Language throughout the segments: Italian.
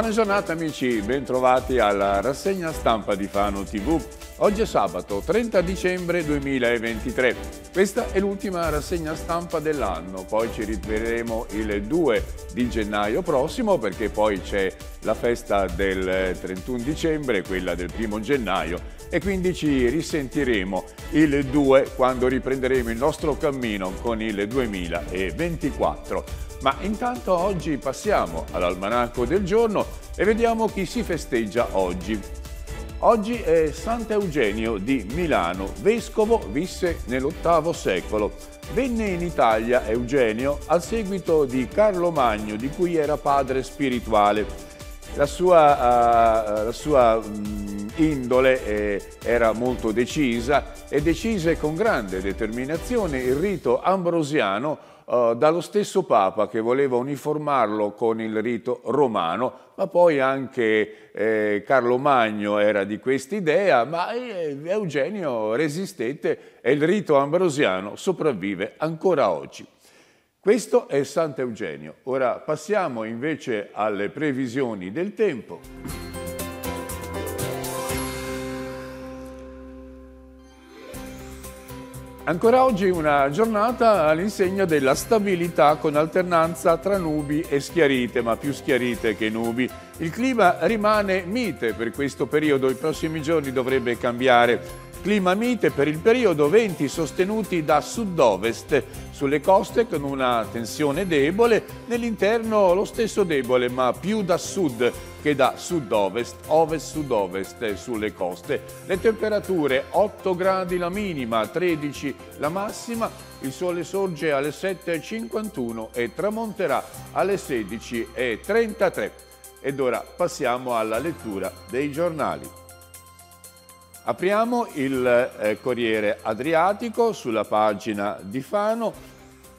Buona giornata amici, bentrovati alla rassegna stampa di Fano TV. Oggi è sabato 30 dicembre 2023. Questa è l'ultima rassegna stampa dell'anno, poi ci ritroveremo il 2 di gennaio prossimo perché poi c'è la festa del 31 dicembre, quella del 1 gennaio e quindi ci risentiremo il 2 quando riprenderemo il nostro cammino con il 2024. Ma intanto oggi passiamo all'almanacco del giorno e vediamo chi si festeggia oggi. Oggi è Sant'Eugenio di Milano, vescovo, visse nell'VIII secolo. Venne in Italia Eugenio al seguito di Carlo Magno, di cui era padre spirituale. La sua, uh, la sua mh, mm, indole eh, era molto decisa e decise con grande determinazione il rito ambrosiano eh, dallo stesso Papa che voleva uniformarlo con il rito romano, ma poi anche eh, Carlo Magno era di quest'idea, ma eh, Eugenio resistette e il rito ambrosiano sopravvive ancora oggi. Questo è Sant'Eugenio. Ora passiamo invece alle previsioni del tempo. Ancora oggi una giornata all'insegna della stabilità con alternanza tra nubi e schiarite, ma più schiarite che nubi. Il clima rimane mite per questo periodo, i prossimi giorni dovrebbe cambiare. Clima mite per il periodo, venti sostenuti da sud-ovest, sulle coste con una tensione debole, nell'interno lo stesso debole ma più da sud che da sud-ovest, ovest-sud-ovest eh, sulle coste. Le temperature 8 gradi la minima, 13 la massima, il sole sorge alle 7.51 e tramonterà alle 16.33. Ed ora passiamo alla lettura dei giornali. Apriamo il eh, Corriere Adriatico sulla pagina di Fano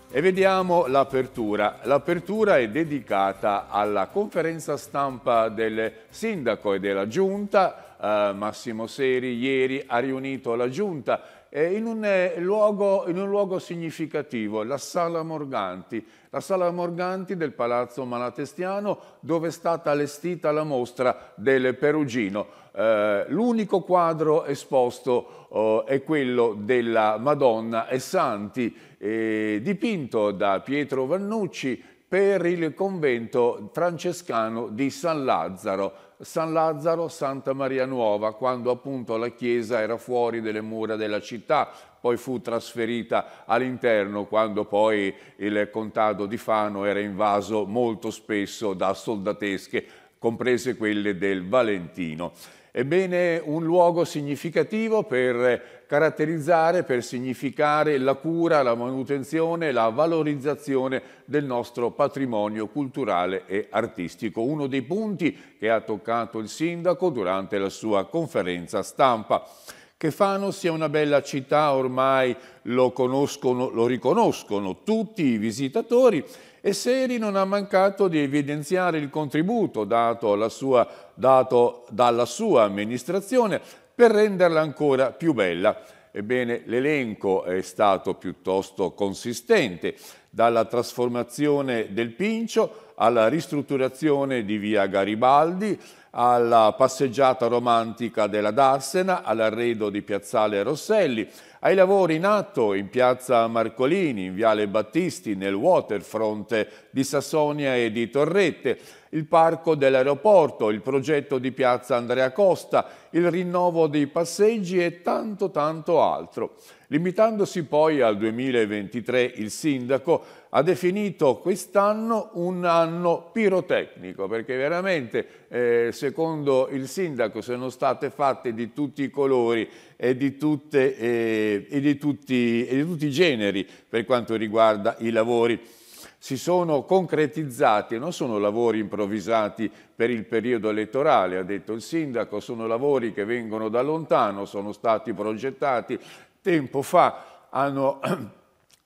e vediamo l'apertura. L'apertura è dedicata alla conferenza stampa del sindaco e della giunta. Eh, Massimo Seri ieri ha riunito la giunta eh, in un, eh, luogo, in un, luogo, significativo, la Sala Morganti, la Sala Morganti del Palazzo Malatestiano dove è stata allestita la mostra del Perugino. Eh, l'unico quadro esposto eh, è quello della Madonna e Santi, eh, dipinto da Pietro Vannucci per il convento francescano di San Lazzaro, San Lazzaro, Santa Maria Nuova, quando appunto la chiesa era fuori delle mura della città, poi fu trasferita all'interno quando poi il contado di Fano era invaso molto spesso da soldatesche, comprese quelle del Valentino. Ebbene, un luogo significativo per caratterizzare, per significare la cura, la manutenzione, la valorizzazione del nostro patrimonio culturale e artistico. Uno dei punti che ha toccato il sindaco durante la sua conferenza stampa. Che Fano sia una bella città ormai lo conoscono, lo riconoscono tutti i visitatori e Seri non ha mancato di evidenziare il contributo dato, sua, dato dalla sua amministrazione per renderla ancora più bella. Ebbene, l'elenco è stato piuttosto consistente, dalla trasformazione del Pincio alla ristrutturazione di via Garibaldi, alla passeggiata romantica della Darsena, all'arredo di Piazzale Rosselli, ai lavori in atto in piazza Marcolini, in viale Battisti, nel waterfront di Sassonia e di Torrette, il parco dell'aeroporto, il progetto di piazza Andrea Costa, il rinnovo dei passeggi e tanto tanto altro. Limitandosi poi al 2023 il sindaco ha definito quest'anno un anno pirotecnico, perché veramente, eh, secondo il sindaco, sono state fatte di tutti i colori e di, tutte, eh, e, di tutti, e di tutti i generi per quanto riguarda i lavori si sono concretizzati, non sono lavori improvvisati per il periodo elettorale, ha detto il sindaco, sono lavori che vengono da lontano, sono stati progettati tempo fa, hanno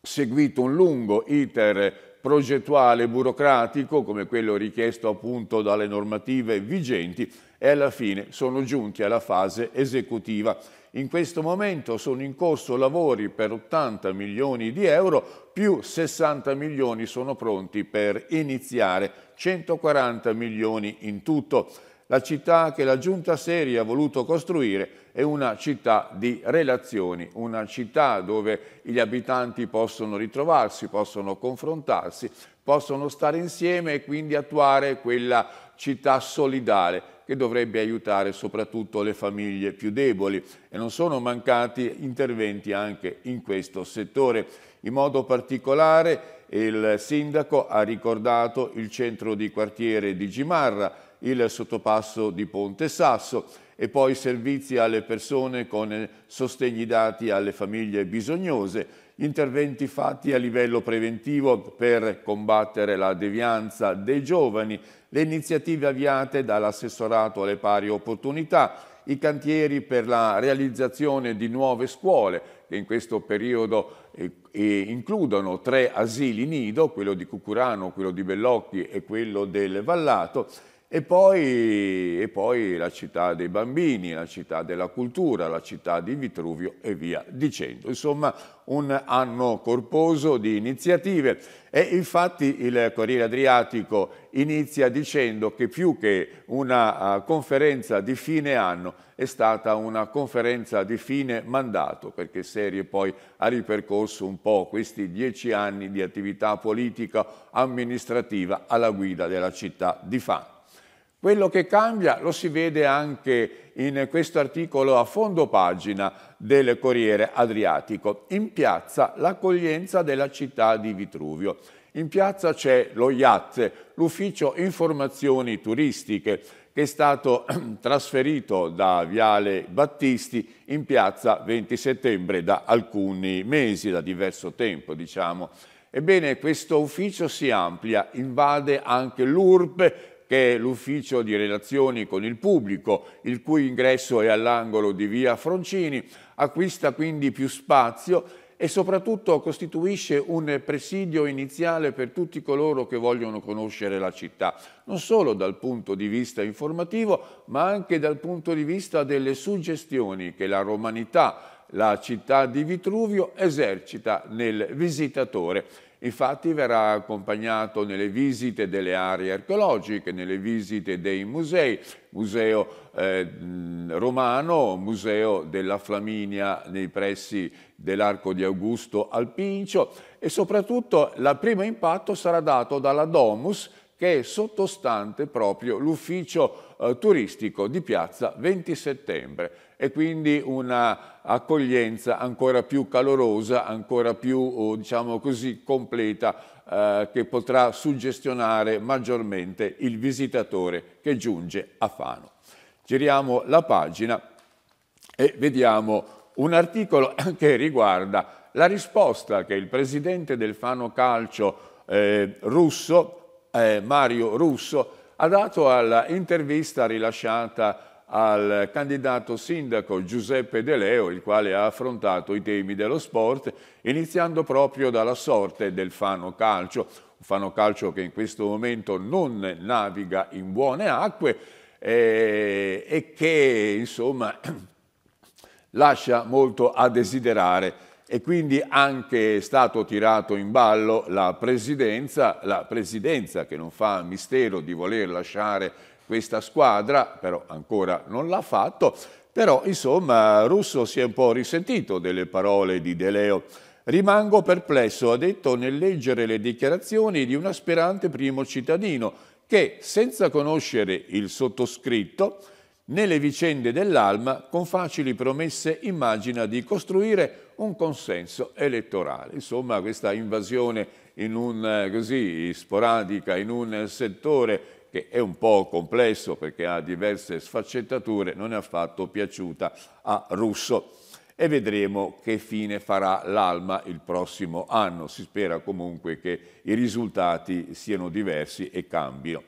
seguito un lungo iter progettuale burocratico come quello richiesto appunto dalle normative vigenti e alla fine sono giunti alla fase esecutiva. In questo momento sono in corso lavori per 80 milioni di euro, più 60 milioni sono pronti per iniziare, 140 milioni in tutto. La città che la giunta Seri ha voluto costruire è una città di relazioni, una città dove gli abitanti possono ritrovarsi, possono confrontarsi, possono stare insieme e quindi attuare quella città solidale che dovrebbe aiutare soprattutto le famiglie più deboli e non sono mancati interventi anche in questo settore. In modo particolare il sindaco ha ricordato il centro di quartiere di Gimarra il sottopasso di Ponte Sasso e poi servizi alle persone con sostegni dati alle famiglie bisognose, interventi fatti a livello preventivo per combattere la devianza dei giovani, le iniziative avviate dall'assessorato alle pari opportunità, i cantieri per la realizzazione di nuove scuole che in questo periodo eh, eh, includono tre asili nido, quello di Cucurano, quello di Bellocchi e quello del Vallato e poi, e poi, la città dei bambini, la città della cultura, la città di Vitruvio e via dicendo. Insomma, un anno corposo di iniziative e infatti il Corriere Adriatico inizia dicendo che più che una eh, conferenza di fine anno è stata una conferenza di fine mandato, perché Serie poi ha ripercorso un po' questi dieci anni di attività politica amministrativa alla guida della città di Fano. Quello che cambia lo si vede anche in questo articolo a fondo pagina del Corriere Adriatico. In piazza l'accoglienza della città di Vitruvio. In piazza c'è lo IAT, l'ufficio informazioni turistiche, che è stato trasferito da Viale Battisti in piazza 20 settembre da alcuni mesi, da diverso tempo diciamo. Ebbene, questo ufficio si amplia, invade anche l'URP che è l'ufficio di relazioni con il pubblico, il cui ingresso è all'angolo di via Froncini, acquista quindi più spazio e soprattutto costituisce un presidio iniziale per tutti coloro che vogliono conoscere la città, non solo dal punto di vista informativo, ma anche dal punto di vista delle suggestioni che la romanità, la città di Vitruvio, esercita nel visitatore. Infatti verrà accompagnato nelle visite delle aree archeologiche, nelle visite dei musei, museo eh, romano, museo della Flaminia nei pressi dell'Arco di Augusto al Pincio e soprattutto il primo impatto sarà dato dalla Domus che è sottostante proprio l'ufficio eh, turistico di Piazza 20 Settembre e quindi un'accoglienza ancora più calorosa, ancora più oh, diciamo così, completa eh, che potrà suggestionare maggiormente il visitatore che giunge a Fano. Giriamo la pagina e vediamo un articolo che riguarda la risposta che il presidente del Fano Calcio eh, russo eh, Mario Russo, ha dato all'intervista rilasciata al candidato sindaco Giuseppe De Leo, il quale ha affrontato i temi dello sport, iniziando proprio dalla sorte del Fano Calcio, un Fano Calcio che in questo momento non naviga in buone acque eh, e che insomma lascia molto a desiderare e quindi anche è stato tirato in ballo la presidenza, la presidenza che non fa mistero di voler lasciare questa squadra, però ancora non l'ha fatto, però insomma Russo si è un po' risentito delle parole di De Leo. Rimango perplesso, ha detto nel leggere le dichiarazioni di un aspirante primo cittadino che, senza conoscere il sottoscritto, nelle vicende dell'Alma con facili promesse immagina di costruire un consenso elettorale. Insomma questa invasione in un, eh, così sporadica in un settore che è un po' complesso perché ha diverse sfaccettature, non è affatto piaciuta a Russo. E vedremo che fine farà l'Alma il prossimo anno. Si spera comunque che i risultati siano diversi e cambino.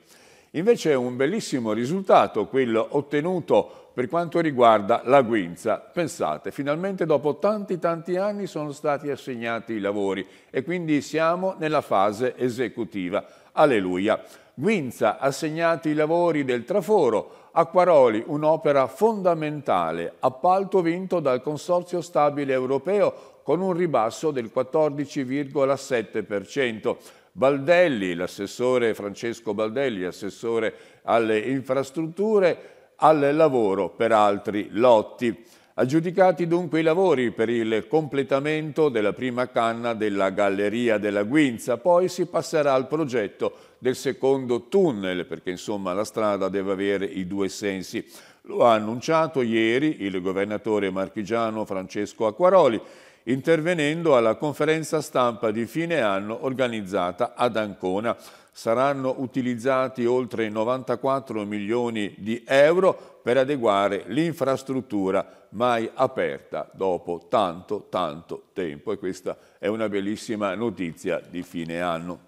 Invece è un bellissimo risultato quello ottenuto per quanto riguarda la guinza. Pensate, finalmente dopo tanti tanti anni sono stati assegnati i lavori e quindi siamo nella fase esecutiva. Alleluia. Guinza, assegnati i lavori del traforo, Acquaroli, un'opera fondamentale, appalto vinto dal Consorzio Stabile Europeo con un ribasso del 14,7%. Baldelli, l'assessore Francesco Baldelli, assessore alle infrastrutture, al lavoro per altri lotti. Aggiudicati dunque i lavori per il completamento della prima canna della Galleria della Guinza, poi si passerà al progetto del secondo tunnel, perché insomma la strada deve avere i due sensi. Lo ha annunciato ieri il governatore marchigiano Francesco Acquaroli, intervenendo alla conferenza stampa di fine anno organizzata ad Ancona. Saranno utilizzati oltre 94 milioni di euro per adeguare l'infrastruttura mai aperta dopo tanto tanto tempo e questa è una bellissima notizia di fine anno.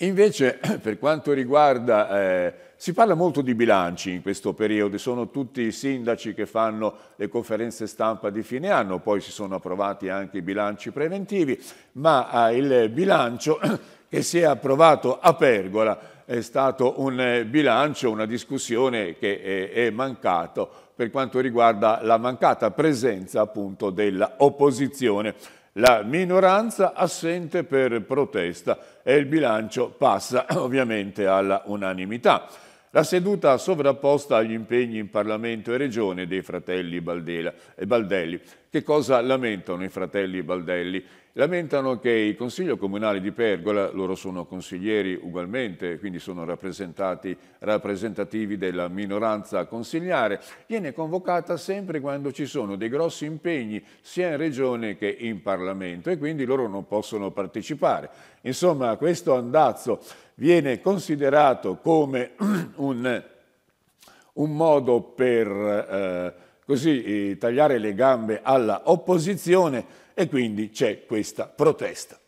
Invece per quanto riguarda, eh, si parla molto di bilanci in questo periodo, sono tutti i sindaci che fanno le conferenze stampa di fine anno, poi si sono approvati anche i bilanci preventivi, ma eh, il bilancio che si è approvato a Pergola è stato un eh, bilancio, una discussione che è, è mancato per quanto riguarda la mancata presenza appunto dell'opposizione la minoranza assente per protesta e il bilancio passa ovviamente alla unanimità. La seduta sovrapposta agli impegni in Parlamento e Regione dei fratelli Baldela e Baldelli. Che cosa lamentano i fratelli Baldelli? Lamentano che il Consiglio Comunale di Pergola, loro sono consiglieri ugualmente, quindi sono rappresentativi della minoranza consigliare, viene convocata sempre quando ci sono dei grossi impegni sia in Regione che in Parlamento e quindi loro non possono partecipare. Insomma, questo andazzo viene considerato come un, un modo per eh, così, eh, tagliare le gambe alla opposizione e quindi c'è questa protesta.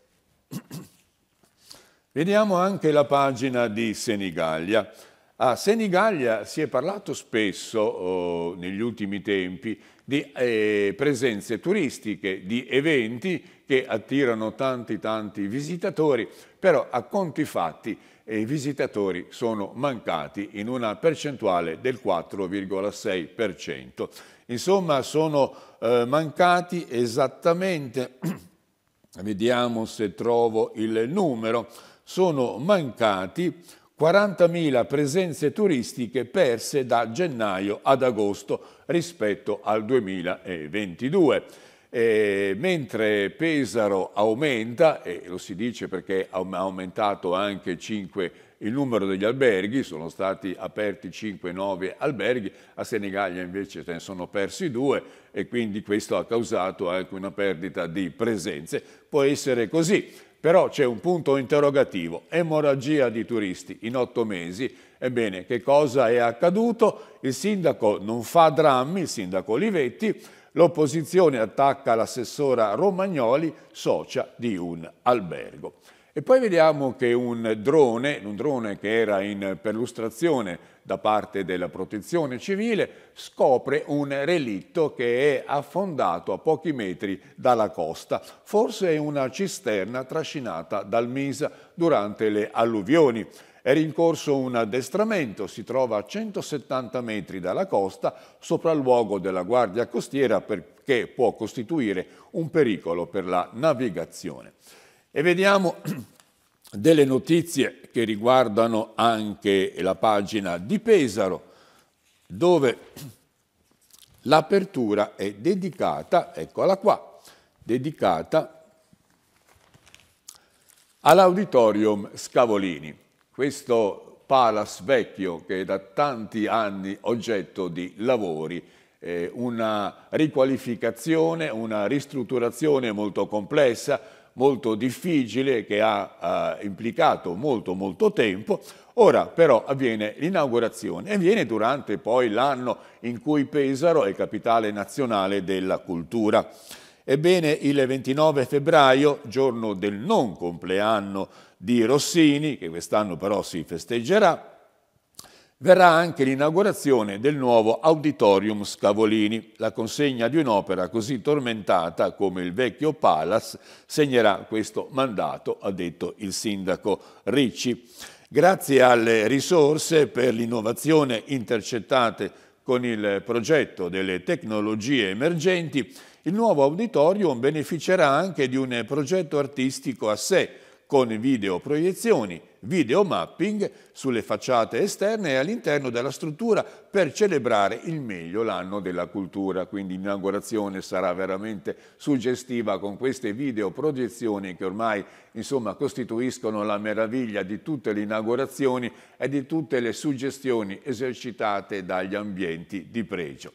Vediamo anche la pagina di Senigallia. A Senigallia si è parlato spesso oh, negli ultimi tempi di eh, presenze turistiche, di eventi che attirano tanti tanti visitatori, però a conti fatti eh, i visitatori sono mancati in una percentuale del 4,6%. Insomma, sono eh, mancati esattamente, vediamo se trovo il numero, sono mancati 40.000 presenze turistiche perse da gennaio ad agosto rispetto al 2022. E mentre Pesaro aumenta, e lo si dice perché ha aumentato anche 5 il numero degli alberghi, sono stati aperti 5-9 alberghi, a Senigallia invece se ne sono persi due e quindi questo ha causato anche una perdita di presenze. Può essere così, però c'è un punto interrogativo, emorragia di turisti in otto mesi, ebbene che cosa è accaduto? Il sindaco non fa drammi, il sindaco Olivetti, l'opposizione attacca l'assessora Romagnoli, socia di un albergo. E poi vediamo che un drone, un drone che era in perlustrazione da parte della protezione civile, scopre un relitto che è affondato a pochi metri dalla costa, forse è una cisterna trascinata dal Misa durante le alluvioni. Era in corso un addestramento, si trova a 170 metri dalla costa, sopra il luogo della Guardia Costiera perché può costituire un pericolo per la navigazione. E vediamo delle notizie che riguardano anche la pagina di Pesaro, dove l'apertura è dedicata, eccola qua, dedicata all'Auditorium Scavolini, questo palace vecchio che è da tanti anni oggetto di lavori eh, una riqualificazione, una ristrutturazione molto complessa, molto difficile che ha eh, implicato molto molto tempo. Ora però avviene l'inaugurazione e avviene durante poi l'anno in cui Pesaro è capitale nazionale della cultura. Ebbene, il 29 febbraio, giorno del non compleanno di Rossini, che quest'anno però si festeggerà, verrà anche l'inaugurazione del nuovo Auditorium Scavolini. La consegna di un'opera così tormentata come il vecchio Palace segnerà questo mandato, ha detto il sindaco Ricci. Grazie alle risorse per l'innovazione intercettate con il progetto delle tecnologie emergenti, il nuovo auditorium beneficerà anche di un progetto artistico a sé, con videoproiezioni, video mapping sulle facciate esterne e all'interno della struttura per celebrare il meglio l'anno della cultura. Quindi l'inaugurazione sarà veramente suggestiva con queste video che ormai insomma, costituiscono la meraviglia di tutte le inaugurazioni e di tutte le suggestioni esercitate dagli ambienti di pregio.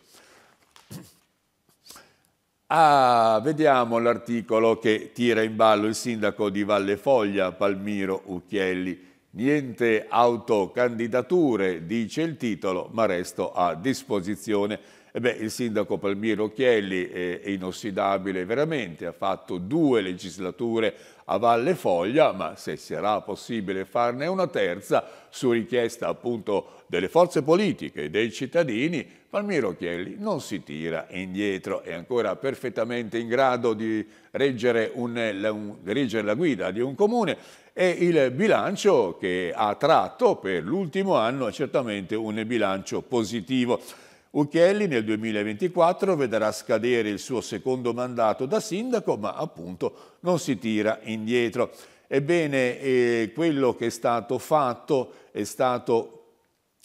Ah, vediamo l'articolo che tira in ballo il sindaco di Valle Foglia, Palmiro Ucchielli. Niente autocandidature, dice il titolo, ma resto a disposizione. E Beh, il sindaco Palmiro Ucchielli è, è inossidabile veramente, ha fatto due legislature a Valle Foglia, ma se sarà possibile farne una terza, su richiesta appunto delle forze politiche e dei cittadini, Palmiro Chielli non si tira indietro, è ancora perfettamente in grado di reggere, un, un, reggere la guida di un comune e il bilancio che ha tratto per l'ultimo anno è certamente un bilancio positivo. Uchielli nel 2024 vedrà scadere il suo secondo mandato da sindaco, ma appunto non si tira indietro. Ebbene, eh, quello che è stato fatto è stato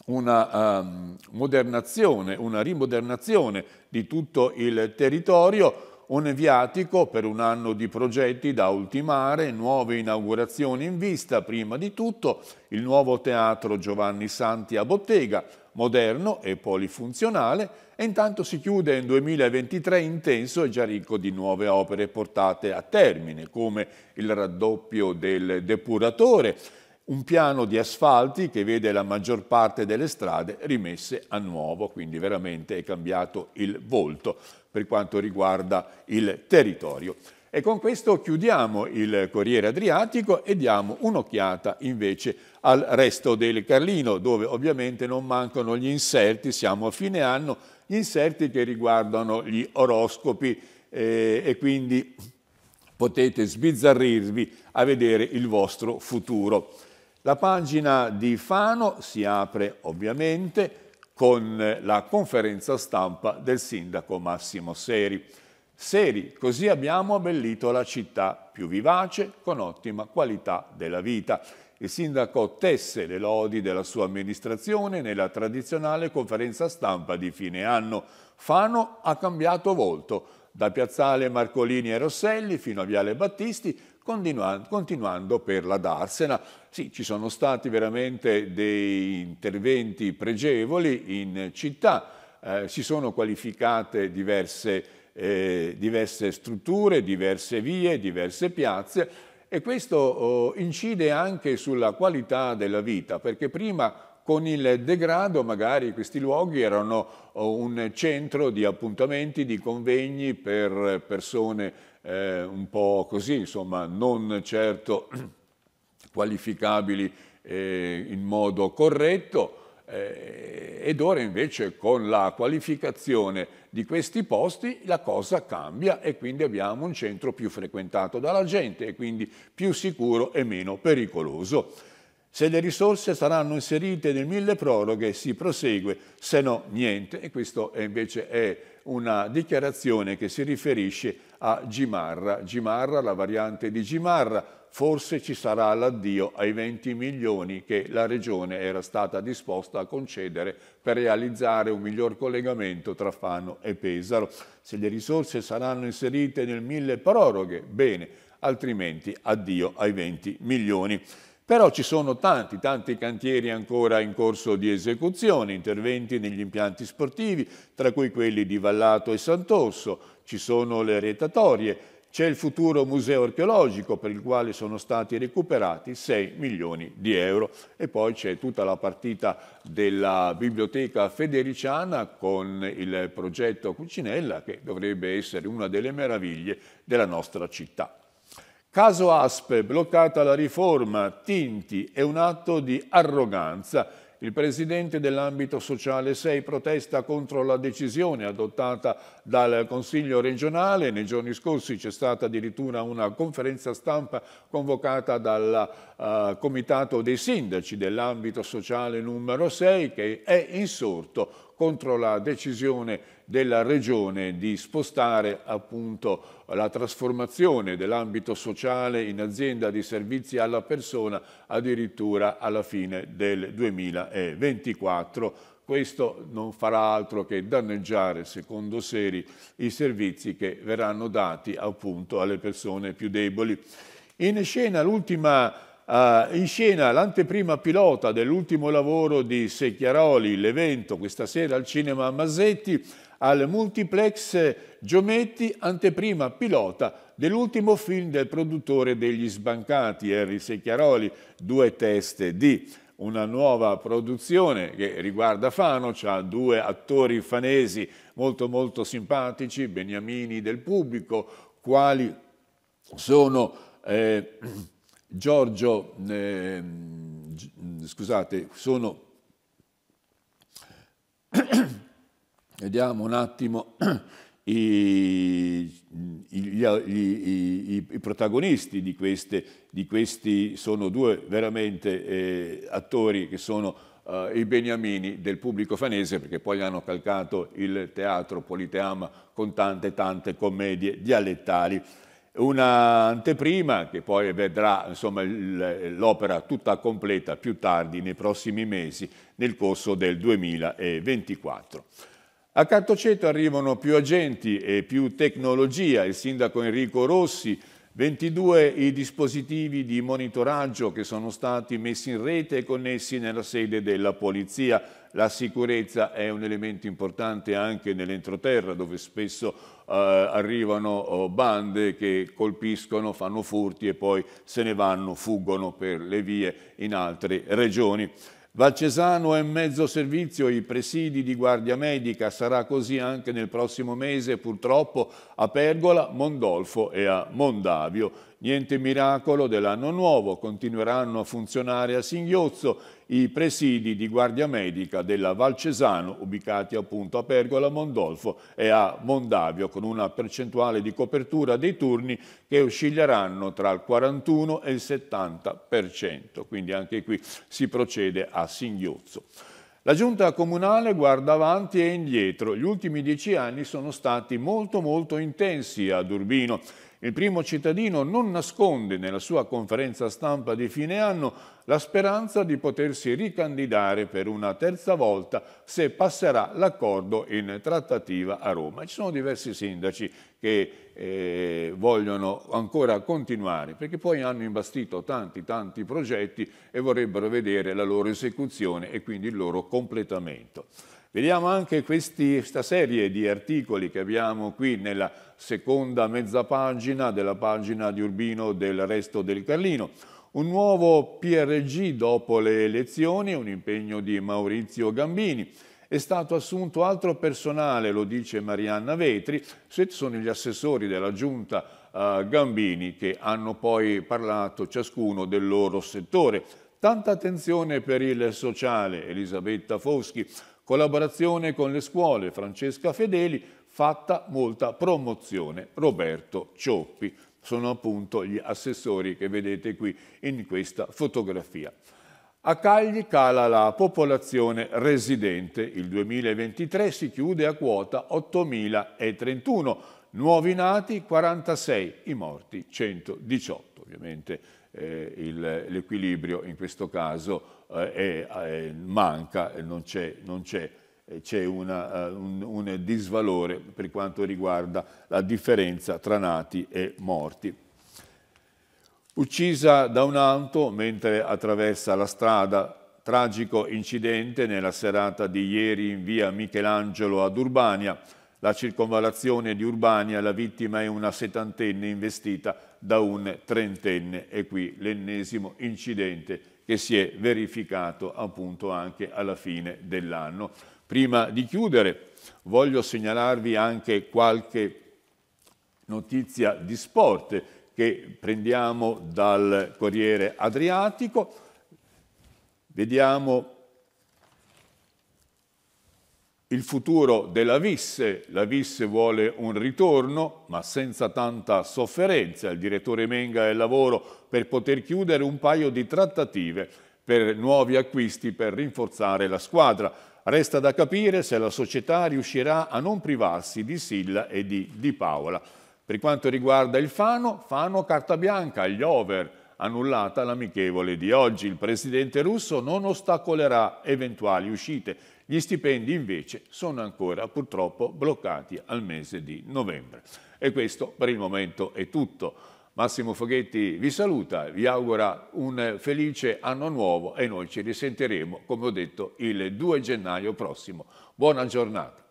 una um, modernazione, una rimodernazione di tutto il territorio, un viatico per un anno di progetti da ultimare, nuove inaugurazioni in vista, prima di tutto il nuovo teatro Giovanni Santi a Bottega, moderno e polifunzionale, e intanto si chiude in 2023 intenso e già ricco di nuove opere portate a termine, come il raddoppio del depuratore, un piano di asfalti che vede la maggior parte delle strade rimesse a nuovo, quindi veramente è cambiato il volto per quanto riguarda il territorio. E con questo chiudiamo il Corriere Adriatico e diamo un'occhiata invece al resto del Carlino, dove ovviamente non mancano gli inserti, siamo a fine anno, gli inserti che riguardano gli oroscopi eh, e quindi potete sbizzarrirvi a vedere il vostro futuro. La pagina di Fano si apre ovviamente con la conferenza stampa del sindaco Massimo Seri. Seri, così abbiamo abbellito la città più vivace con ottima qualità della vita. Il sindaco tesse le lodi della sua amministrazione nella tradizionale conferenza stampa di fine anno. Fano ha cambiato volto. Da piazzale Marcolini e Rosselli fino a Viale Battisti continuando per la Darsena. Sì, ci sono stati veramente dei interventi pregevoli in città, eh, si sono qualificate diverse, eh, diverse, strutture, diverse vie, diverse piazze e questo oh, incide anche sulla qualità della vita, perché prima con il degrado magari questi luoghi erano oh, un centro di appuntamenti, di convegni per persone eh, un po' così, insomma, non certo qualificabili eh, in modo corretto, eh, ed ora invece con la qualificazione di questi posti la cosa cambia e quindi abbiamo un centro più frequentato dalla gente e quindi più sicuro e meno pericoloso. Se le risorse saranno inserite nel mille proroghe si prosegue, se no niente. E questa invece è una dichiarazione che si riferisce a Gimarra, Gimarra, la variante di Gimarra, forse ci sarà l'addio ai 20 milioni che la Regione era stata disposta a concedere per realizzare un miglior collegamento tra Fano e Pesaro. Se le risorse saranno inserite nel mille proroghe, bene, altrimenti addio ai 20 milioni. Però ci sono tanti, tanti cantieri ancora in corso di esecuzione, interventi negli impianti sportivi, tra cui quelli di Vallato e Sant'Orso, ci sono le retatorie, c'è il futuro museo archeologico per il quale sono stati recuperati 6 milioni di euro e poi c'è tutta la partita della biblioteca federiciana con il progetto Cucinella che dovrebbe essere una delle meraviglie della nostra città. Caso Aspe, bloccata la riforma, Tinti, è un atto di arroganza. Il presidente dell'ambito sociale 6 protesta contro la decisione adottata dal Consiglio regionale. Nei giorni scorsi c'è stata addirittura una conferenza stampa convocata dal uh, Comitato dei Sindaci dell'ambito sociale numero 6 che è insorto contro la decisione della Regione di spostare appunto la trasformazione dell'ambito sociale in azienda di servizi alla persona addirittura alla fine del 2024 questo non farà altro che danneggiare, secondo Seri, i servizi che verranno dati appunto alle persone più deboli. In scena eh, l'anteprima uh, pilota dell'ultimo lavoro di Secchiaroli, l'evento questa sera al cinema Mazzetti, al multiplex Giometti, anteprima pilota dell'ultimo film del produttore degli sbancati, Henry Secchiaroli, Due teste di una nuova produzione che riguarda Fano, ha due attori fanesi molto molto simpatici, beniamini del pubblico, quali sono eh, Giorgio, eh, scusate, sono Vediamo un attimo i, i, i, i protagonisti di, queste, di, questi, sono due veramente eh, attori che sono eh, i beniamini del pubblico fanese perché poi hanno calcato il teatro Politeama con tante tante commedie dialettali. Un'anteprima che poi vedrà l'opera tutta completa più tardi nei prossimi mesi nel corso del 2024. A Cartoceto arrivano più agenti e più tecnologia, il sindaco Enrico Rossi, 22 i dispositivi di monitoraggio che sono stati messi in rete e connessi nella sede della Polizia. La sicurezza è un elemento importante anche nell'entroterra dove spesso eh, arrivano oh, bande che colpiscono, fanno furti e poi se ne vanno, fuggono per le vie in altre regioni. Valcesano è mezzo servizio, i presidi di guardia medica, sarà così anche nel prossimo mese purtroppo a Pergola, Mondolfo e a Mondavio. Niente miracolo dell'anno nuovo, continueranno a funzionare a singhiozzo i presidi di guardia medica della Valcesano, ubicati appunto a Pergola, Mondolfo e a Mondavio, con una percentuale di copertura dei turni che oscilleranno tra il 41 e il 70%. Quindi anche qui si procede a singhiozzo. La giunta comunale guarda avanti e indietro. Gli ultimi dieci anni sono stati molto molto intensi ad Urbino. Il primo cittadino non nasconde nella sua conferenza stampa di fine anno la speranza di potersi ricandidare per una terza volta se passerà l'accordo in trattativa a Roma. Ci sono diversi sindaci che eh, vogliono ancora continuare, perché poi hanno imbastito tanti, tanti progetti e vorrebbero vedere la loro esecuzione e quindi il loro completamento. Vediamo anche questa serie di articoli che abbiamo qui nella seconda mezza pagina della pagina di Urbino del Resto del Carlino. Un nuovo PRG dopo le elezioni, un impegno di Maurizio Gambini. È stato assunto altro personale, lo dice Marianna Vetri, sono gli assessori della giunta eh, Gambini che hanno poi parlato ciascuno del loro settore. Tanta attenzione per il sociale, Elisabetta Foschi, collaborazione con le scuole, Francesca Fedeli, fatta molta promozione, Roberto Cioppi sono appunto gli assessori che vedete qui in questa fotografia. A Cagli cala la popolazione residente, il 2023 si chiude a quota 8.031, nuovi nati 46, i morti 118. Ovviamente eh, l'equilibrio in questo caso eh, è, è, eh, manca, non c'è c'è una, eh, un, un disvalore per quanto riguarda la differenza tra nati e morti. Uccisa da un'auto mentre attraversa la strada, tragico incidente nella serata di ieri in via Michelangelo ad Urbania, la circonvalazione di Urbania, la vittima è una settantenne investita da un trentenne e qui l'ennesimo incidente che si è verificato appunto anche alla fine dell'anno. Prima di chiudere voglio segnalarvi anche qualche notizia di sport che prendiamo dal Corriere Adriatico. Vediamo il futuro della Visse. La Visse vuole un ritorno, ma senza tanta sofferenza. Il direttore Menga è al lavoro per poter chiudere un paio di trattative per nuovi acquisti per rinforzare la squadra. Resta da capire se la società riuscirà a non privarsi di Silla e di Di Paola. Per quanto riguarda il Fano, Fano carta bianca agli over, annullata l'amichevole di oggi. Il presidente russo non ostacolerà eventuali uscite. Gli stipendi invece sono ancora purtroppo bloccati al mese di novembre. E questo per il momento è tutto. Massimo Foghetti vi saluta, vi augura un felice anno nuovo e noi ci risentiremo, come ho detto, il 2 gennaio prossimo. Buona giornata.